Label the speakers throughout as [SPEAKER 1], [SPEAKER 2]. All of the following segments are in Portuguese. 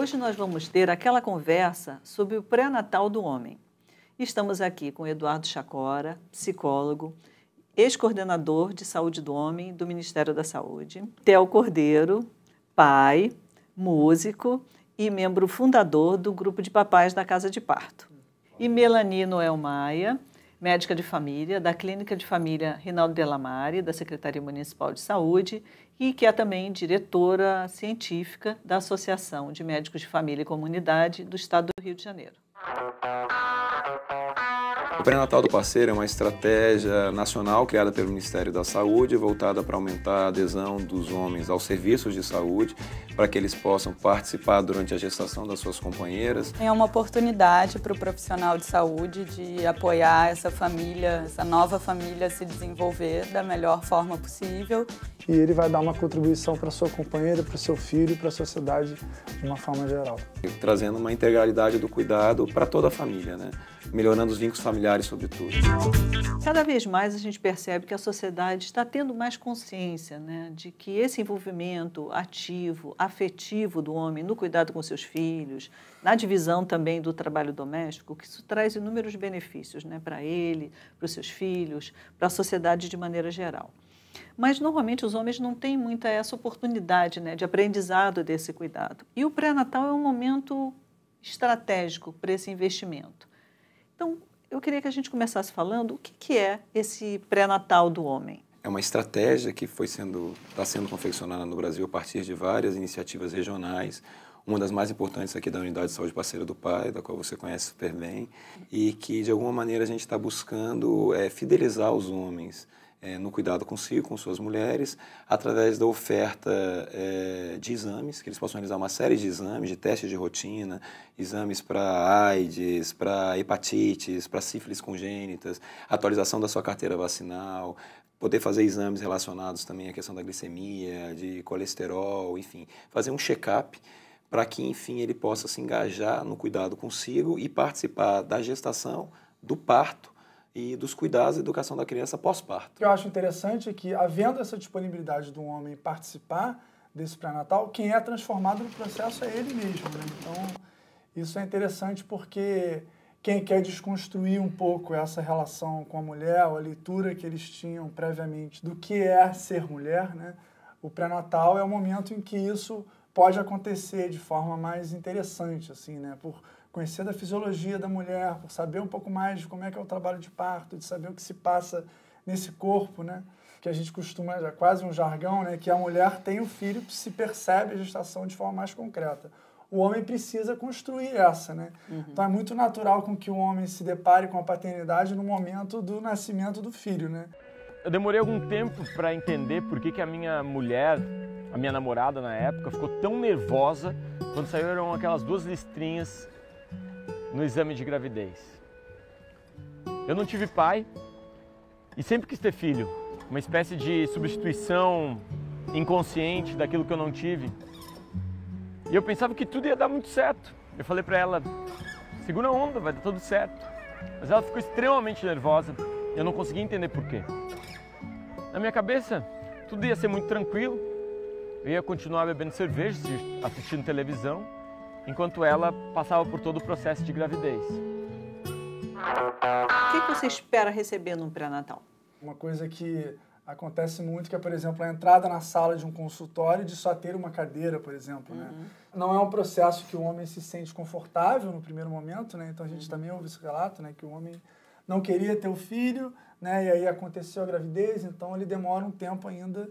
[SPEAKER 1] Hoje nós vamos ter aquela conversa sobre o pré-natal do homem. Estamos aqui com Eduardo Chacora, psicólogo, ex-coordenador de saúde do homem do Ministério da Saúde, Theo Cordeiro, pai, músico e membro fundador do grupo de papais da Casa de Parto, e Melanie Noel Maia, médica de família, da Clínica de Família Rinaldo Delamare, da Secretaria Municipal de Saúde, e que é também diretora científica da Associação de Médicos de Família e Comunidade do Estado do Rio de Janeiro.
[SPEAKER 2] O pré-natal do parceiro é uma estratégia nacional criada pelo Ministério da Saúde, voltada para aumentar a adesão dos homens aos serviços de saúde, para que eles possam participar durante a gestação das suas companheiras.
[SPEAKER 3] É uma oportunidade para o profissional de saúde de apoiar essa família, essa nova família a se desenvolver da melhor forma possível.
[SPEAKER 4] E ele vai dar uma contribuição para sua companheira, para o seu filho, para a sociedade de uma forma geral.
[SPEAKER 2] Trazendo uma integralidade do cuidado para toda a família, né? melhorando os vínculos familiares sobretudo.
[SPEAKER 1] Cada vez mais a gente percebe que a sociedade está tendo mais consciência né, de que esse envolvimento ativo, afetivo do homem no cuidado com seus filhos, na divisão também do trabalho doméstico, que isso traz inúmeros benefícios né, para ele, para os seus filhos, para a sociedade de maneira geral. Mas normalmente os homens não têm muita essa oportunidade né, de aprendizado desse cuidado. E o pré-natal é um momento estratégico para esse investimento. Então, eu queria que a gente começasse falando o que, que é esse pré-natal do homem.
[SPEAKER 2] É uma estratégia que foi sendo está sendo confeccionada no Brasil a partir de várias iniciativas regionais. Uma das mais importantes aqui da Unidade de Saúde Parceira do Pai, da qual você conhece super bem, e que de alguma maneira a gente está buscando é, fidelizar os homens, é, no cuidado consigo, com suas mulheres, através da oferta é, de exames, que eles possam realizar uma série de exames, de testes de rotina, exames para AIDS, para hepatites, para sífilis congênitas, atualização da sua carteira vacinal, poder fazer exames relacionados também à questão da glicemia, de colesterol, enfim, fazer um check-up para que, enfim, ele possa se engajar no cuidado consigo e participar da gestação, do parto e dos cuidados e educação da criança pós-parto.
[SPEAKER 4] Eu acho interessante é que, havendo essa disponibilidade do homem participar desse pré-natal, quem é transformado no processo é ele mesmo. Né? Então, isso é interessante porque quem quer desconstruir um pouco essa relação com a mulher, a leitura que eles tinham previamente do que é ser mulher, né? o pré-natal é o momento em que isso pode acontecer de forma mais interessante, assim, né? Por, conhecer da fisiologia da mulher, por saber um pouco mais de como é que é o trabalho de parto, de saber o que se passa nesse corpo, né? Que a gente costuma, é quase um jargão, né? Que a mulher tem o filho, se percebe a gestação de forma mais concreta. O homem precisa construir essa, né? Uhum. Então é muito natural com que o homem se depare com a paternidade no momento do nascimento do filho, né?
[SPEAKER 2] Eu demorei algum tempo para entender por que, que a minha mulher, a minha namorada na época, ficou tão nervosa quando saíram aquelas duas listrinhas no exame de gravidez. Eu não tive pai e sempre quis ter filho, uma espécie de substituição inconsciente daquilo que eu não tive. E eu pensava que tudo ia dar muito certo. Eu falei para ela: segura a onda, vai dar tudo certo. Mas ela ficou extremamente nervosa. Eu não conseguia entender por quê. Na minha cabeça, tudo ia ser muito tranquilo. Eu ia continuar bebendo cerveja, assistindo televisão
[SPEAKER 1] enquanto ela passava por todo o processo de gravidez. O que você espera receber num pré-natal?
[SPEAKER 4] Uma coisa que acontece muito que é, por exemplo, a entrada na sala de um consultório de só ter uma cadeira, por exemplo, né? uhum. né? Não é um processo que o homem se sente confortável no primeiro momento, né? Então a gente uhum. também ouve esse relato, né, que o homem não queria ter o filho, né? E aí aconteceu a gravidez, então ele demora um tempo ainda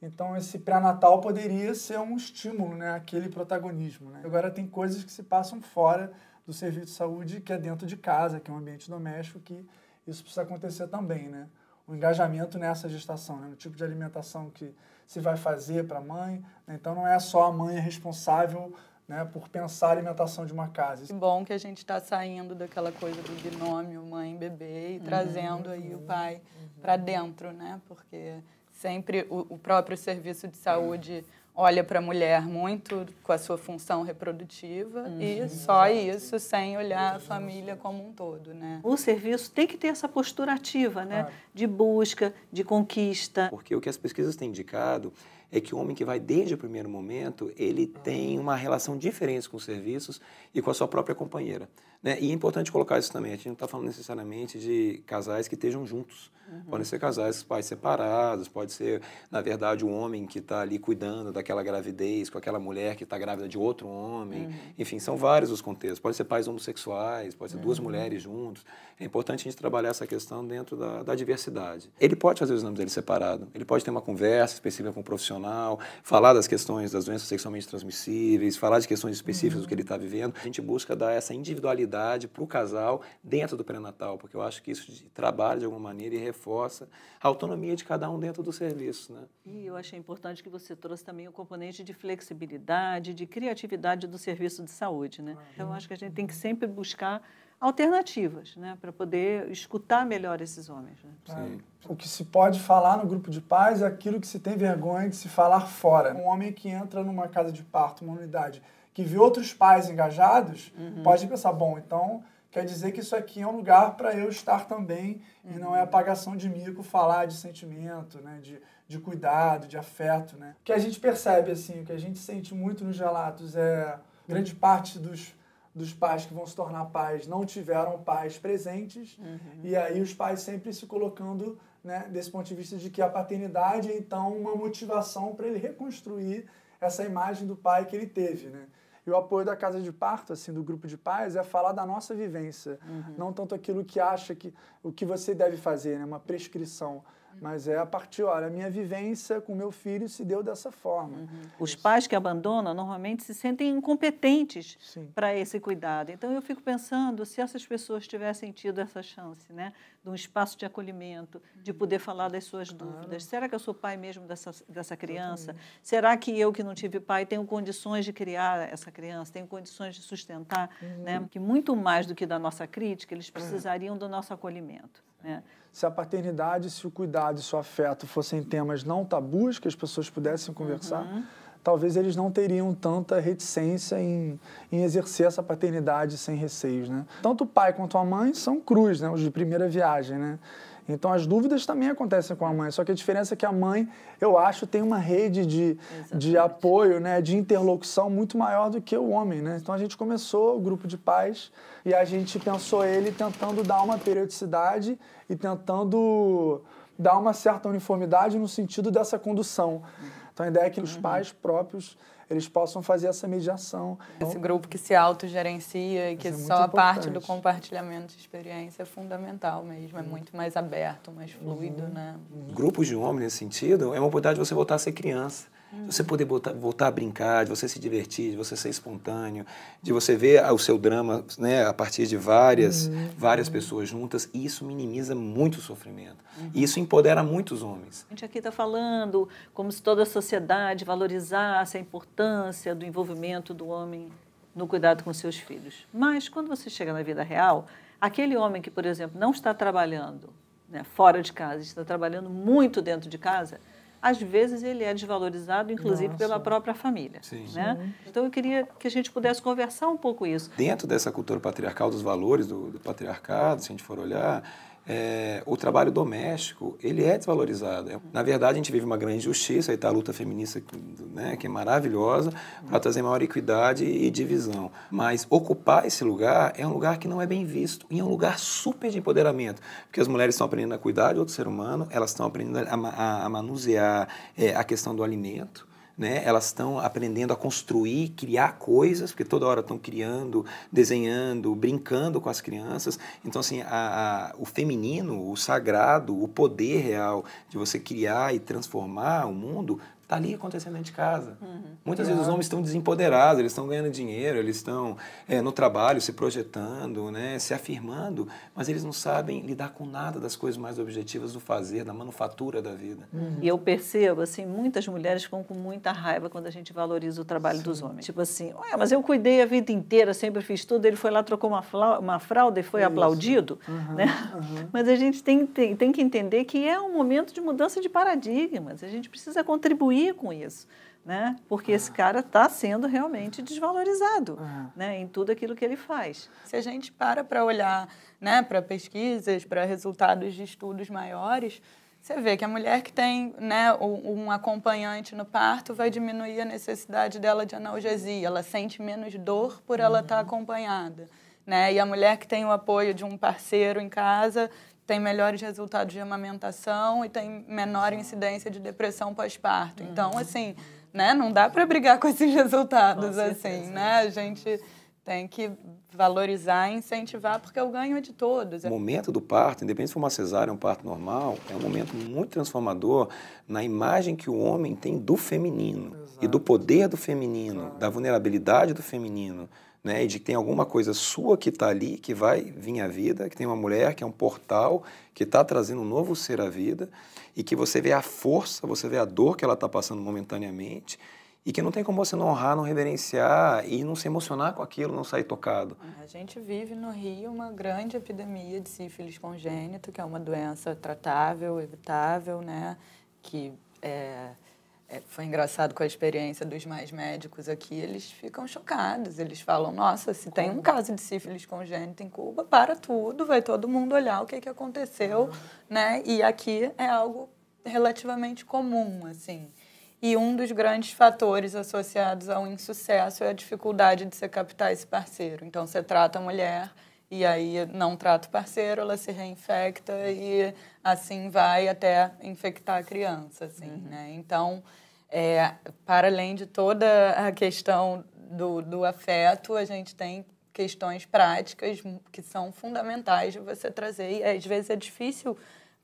[SPEAKER 4] então, esse pré-natal poderia ser um estímulo, né? Aquele protagonismo, né? Agora, tem coisas que se passam fora do serviço de saúde, que é dentro de casa, que é um ambiente doméstico, que isso precisa acontecer também, né? O engajamento nessa gestação, né? No tipo de alimentação que se vai fazer para a mãe. Né? Então, não é só a mãe responsável né, por pensar a
[SPEAKER 3] alimentação de uma casa. Que bom que a gente está saindo daquela coisa do binômio mãe-bebê e uhum, trazendo aí uhum, o pai uhum. para dentro, né? Porque Sempre o, o próprio serviço de saúde olha para a mulher muito com a sua função reprodutiva uhum. e só isso sem olhar a família como um todo, né? O serviço tem que ter
[SPEAKER 1] essa postura ativa, né? Claro. De busca, de conquista. Porque o que as pesquisas têm indicado
[SPEAKER 2] é que o homem que vai desde o primeiro momento, ele ah. tem uma relação diferente com os serviços e com a sua própria companheira. Né? E é importante colocar isso também. A gente não está falando necessariamente de casais que estejam juntos. Uhum. Podem ser casais, pais separados, pode ser, na verdade, o um homem que está ali cuidando daquela gravidez com aquela mulher que está grávida de outro homem. Uhum. Enfim, são vários os contextos. Pode ser pais homossexuais, pode ser uhum. duas mulheres juntos. É importante a gente trabalhar essa questão dentro da, da diversidade. Ele pode fazer os exames dele separado, ele pode ter uma conversa específica com um profissional, falar das questões das doenças sexualmente transmissíveis, falar de questões específicas do que ele está vivendo. A gente busca dar essa individualidade para o casal dentro do pré-natal, porque eu acho que isso trabalha de alguma maneira e reforça a autonomia de cada um dentro do serviço. Né?
[SPEAKER 1] E eu achei importante que você trouxe também o componente de flexibilidade, de criatividade do serviço de saúde. Né? Então, eu acho que a gente tem que sempre buscar alternativas, né, para poder escutar melhor esses homens. Né?
[SPEAKER 4] O que se pode falar no grupo de pais é aquilo que se tem vergonha de se falar fora. Um homem que entra numa casa de parto, uma unidade, que vê outros pais engajados, uhum. pode pensar, bom, então quer dizer que isso aqui é um lugar para eu estar também uhum. e não é uhum. apagação de mico falar de sentimento, né, de, de cuidado, de afeto, né? O que a gente percebe assim, o que a gente sente muito nos relatos é grande parte dos dos pais que vão se tornar pais não tiveram pais presentes uhum. e aí os pais sempre se colocando né, desse ponto de vista de que a paternidade é então uma motivação para ele reconstruir essa imagem do pai que ele teve, né? E o apoio da casa de parto, assim, do grupo de pais, é falar da nossa vivência, uhum. não tanto aquilo que acha que o que você deve fazer, né? Uma prescrição. Uhum. Mas é a partir, olha, a minha vivência com meu filho se deu dessa forma. Uhum.
[SPEAKER 1] Os pais que abandonam normalmente se sentem incompetentes para esse cuidado. Então eu fico pensando se essas pessoas tivessem tido essa chance, né, de um espaço de acolhimento, de uhum. poder falar das suas claro. dúvidas. Será que eu sou pai mesmo dessa dessa criança? Será que eu que não tive pai tenho condições de criar essa criança? Tenho condições de sustentar, né? uhum. né? Que muito mais do que da nossa crítica, eles é. precisariam do nosso acolhimento,
[SPEAKER 4] né? se a paternidade, se o cuidado e se o afeto fossem temas não tabus que as pessoas pudessem conversar, uhum. talvez eles não teriam tanta reticência em, em exercer essa paternidade sem receios, né? Tanto o pai quanto a mãe são cruz, né? Os de primeira viagem, né? Então as dúvidas também acontecem com a mãe, só que a diferença é que a mãe, eu acho, tem uma rede de, de apoio, né, de interlocução muito maior do que o homem, né? Então a gente começou o grupo de pais e a gente pensou ele tentando dar uma periodicidade e tentando dar uma certa uniformidade no sentido dessa condução. Então a ideia é que os uhum. pais próprios eles possam fazer essa mediação. Esse então, grupo
[SPEAKER 3] que se autogerencia e que é só a parte do compartilhamento de experiência é fundamental mesmo, é uhum. muito mais aberto, mais fluido, uhum. né?
[SPEAKER 2] Grupos de homens nesse sentido é uma oportunidade de você voltar a ser criança. Uhum. Você poder voltar a brincar, de você se divertir, de você ser espontâneo, de você ver o seu drama né, a partir de várias, uhum. várias uhum. pessoas juntas, isso minimiza muito o sofrimento. Uhum. E isso empodera muitos homens.
[SPEAKER 1] A gente aqui está falando como se toda a sociedade valorizasse a importância do envolvimento do homem no cuidado com seus filhos. Mas quando você chega na vida real, aquele homem que, por exemplo, não está trabalhando né, fora de casa, está trabalhando muito dentro de casa, às vezes ele é desvalorizado, inclusive Nossa. pela própria família. Sim. Né? Então eu queria que a gente pudesse conversar um pouco isso.
[SPEAKER 2] Dentro dessa cultura patriarcal, dos valores do, do patriarcado, se a gente for olhar, é, o trabalho doméstico ele é desvalorizado. É, na verdade, a gente vive uma grande injustiça, aí está a luta feminista, né, que é maravilhosa, para trazer maior equidade e divisão. Mas ocupar esse lugar é um lugar que não é bem visto, e é um lugar super de empoderamento, porque as mulheres estão aprendendo a cuidar de outro ser humano, elas estão aprendendo a, a, a manusear é, a questão do alimento, né? Elas estão aprendendo a construir, criar coisas, porque toda hora estão criando, desenhando, brincando com as crianças. Então, assim, a, a, o feminino, o sagrado, o poder real de você criar e transformar o mundo Está ali acontecendo dentro de casa. Uhum. Muitas vezes os homens estão desempoderados, eles estão ganhando dinheiro, eles estão é, no trabalho, se projetando, né, se afirmando, mas eles não sabem lidar com nada das coisas mais objetivas do fazer, da manufatura da vida.
[SPEAKER 1] Uhum. E eu percebo, assim, muitas mulheres ficam com muita raiva quando a gente valoriza o trabalho Sim. dos homens. Tipo assim, Ué, mas eu cuidei a vida inteira, sempre fiz tudo, ele foi lá, trocou uma, uma fralda e foi Isso. aplaudido. Uhum, né? Uhum. Mas a gente tem, tem, tem que entender que é um momento de mudança de paradigmas, a gente precisa contribuir contribuir com isso. Né? Porque ah. esse cara está sendo realmente desvalorizado ah. né?
[SPEAKER 3] em tudo aquilo que ele faz. Se a gente para para olhar né, para pesquisas, para resultados de estudos maiores, você vê que a mulher que tem né, um acompanhante no parto vai diminuir a necessidade dela de analgesia, ela sente menos dor por ela estar tá uhum. tá acompanhada. Né? E a mulher que tem o apoio de um parceiro em casa tem melhores resultados de amamentação e tem menor incidência de depressão pós-parto. Uhum. Então, assim, né, não dá para brigar com esses resultados, com assim, né? A gente tem que valorizar e incentivar, porque o ganho é de todos. O momento
[SPEAKER 2] do parto, independente se for uma cesárea ou um parto normal, é um momento muito transformador na imagem que o homem tem do feminino Exato. e do poder do feminino, da vulnerabilidade do feminino né? E de que tem alguma coisa sua que está ali, que vai vir à vida, que tem uma mulher, que é um portal, que está trazendo um novo ser à vida, e que você vê a força, você vê a dor que ela está passando momentaneamente, e que não tem como você não honrar, não reverenciar e não se emocionar com aquilo, não sair tocado.
[SPEAKER 3] É, a gente vive no Rio uma grande epidemia de sífilis congênito, que é uma doença tratável, evitável, né? Que é, é, foi engraçado com a experiência dos mais médicos aqui, eles ficam chocados. Eles falam: nossa, se tem um caso de sífilis congênita em Cuba, para tudo, vai todo mundo olhar o que, que aconteceu, ah. né? E aqui é algo relativamente comum, assim. E um dos grandes fatores associados ao insucesso é a dificuldade de você captar esse parceiro. Então, você trata a mulher e aí não trata o parceiro, ela se reinfecta e assim vai até infectar a criança, assim, uhum. né? Então, é, para além de toda a questão do, do afeto, a gente tem questões práticas que são fundamentais de você trazer e às vezes é difícil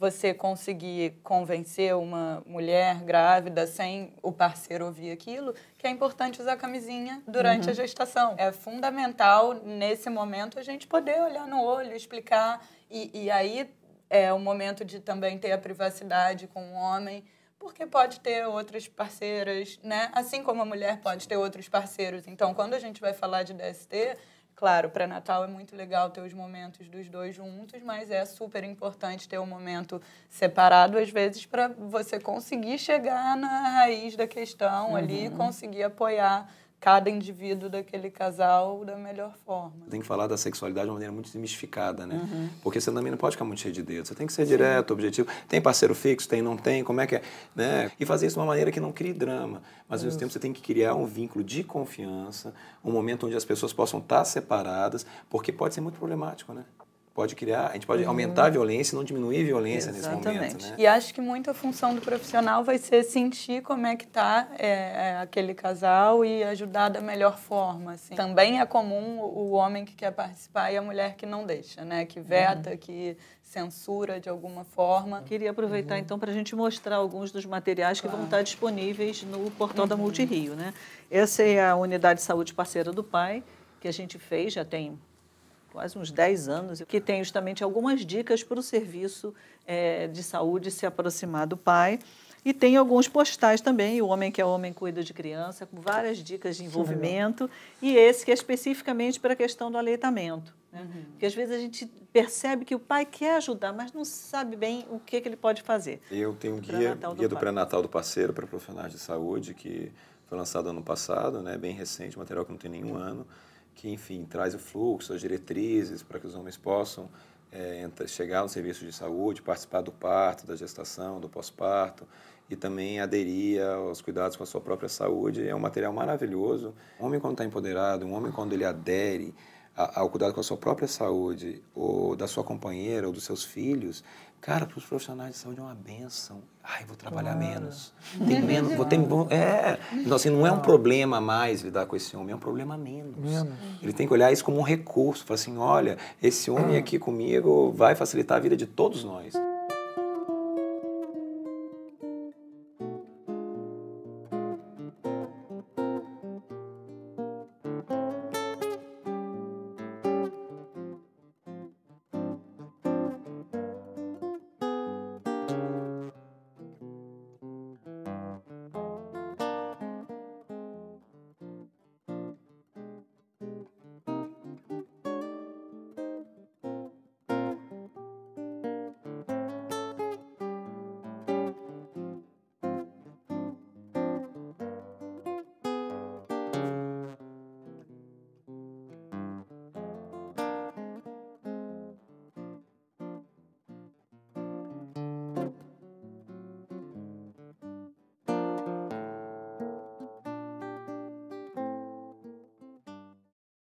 [SPEAKER 3] você conseguir convencer uma mulher grávida sem o parceiro ouvir aquilo, que é importante usar camisinha durante uhum. a gestação. É fundamental, nesse momento, a gente poder olhar no olho, explicar. E, e aí é o momento de também ter a privacidade com o homem, porque pode ter outras parceiras, né? Assim como a mulher pode ter outros parceiros. Então, quando a gente vai falar de DST Claro, para Natal é muito legal ter os momentos dos dois juntos, mas é super importante ter um momento separado, às vezes, para você conseguir chegar na raiz da questão uhum. ali, conseguir apoiar cada indivíduo daquele casal da melhor forma.
[SPEAKER 2] Tem que falar da sexualidade de uma maneira muito desmistificada, né? Uhum. Porque você também não pode ficar muito cheio de dedo. Você tem que ser Sim. direto, objetivo. Tem parceiro fixo, tem, não tem, como é que é? Né? E fazer isso de uma maneira que não crie drama. Mas, ao mesmo tempo, você tem que criar um vínculo de confiança, um momento onde as pessoas possam estar separadas, porque pode ser muito problemático, né? pode criar, a gente pode uhum. aumentar a violência, não diminuir a violência Exatamente. nesse momento.
[SPEAKER 3] Né? E acho que muita função do profissional vai ser sentir como é que está é, é, aquele casal e ajudar da melhor forma. Assim. Também é comum o homem que quer participar e a mulher que não deixa, né? que veta, uhum. que censura de alguma forma. Queria aproveitar uhum. então para a gente mostrar alguns dos materiais claro. que vão estar disponíveis
[SPEAKER 1] no portal uhum. da Multirio. Né? Essa é a unidade de saúde parceira do pai, que a gente fez já tem quase uns 10 anos, que tem justamente algumas dicas para o serviço é, de saúde se aproximar do pai. E tem alguns postais também, o Homem que é Homem Cuida de Criança, com várias dicas de é envolvimento, e esse que é especificamente para a questão do aleitamento. Né? Uhum. Porque às vezes a gente percebe que o pai quer ajudar, mas não sabe bem o que, que ele pode fazer.
[SPEAKER 2] Eu tenho um guia, do guia do pré-natal do parceiro para profissionais de saúde, que foi lançado ano passado, né? bem recente, material que não tem nenhum ano que, enfim, traz o fluxo, as diretrizes para que os homens possam é, eh, entrar, chegar no serviço de saúde, participar do parto, da gestação, do pós-parto e também aderir aos cuidados com a sua própria saúde. É um material maravilhoso. O homem, quando está empoderado, um homem, quando ele adere ao cuidado com a sua própria saúde, ou da sua companheira, ou dos seus filhos, cara, para os profissionais de saúde é uma benção. Ai, vou trabalhar claro. menos. Tem menos, vou ter, é, então, assim, não é um problema mais lidar com esse homem, é um problema menos. menos. Ele tem que olhar isso como um recurso, falar assim, olha, esse homem ah. aqui comigo vai facilitar a vida de todos nós.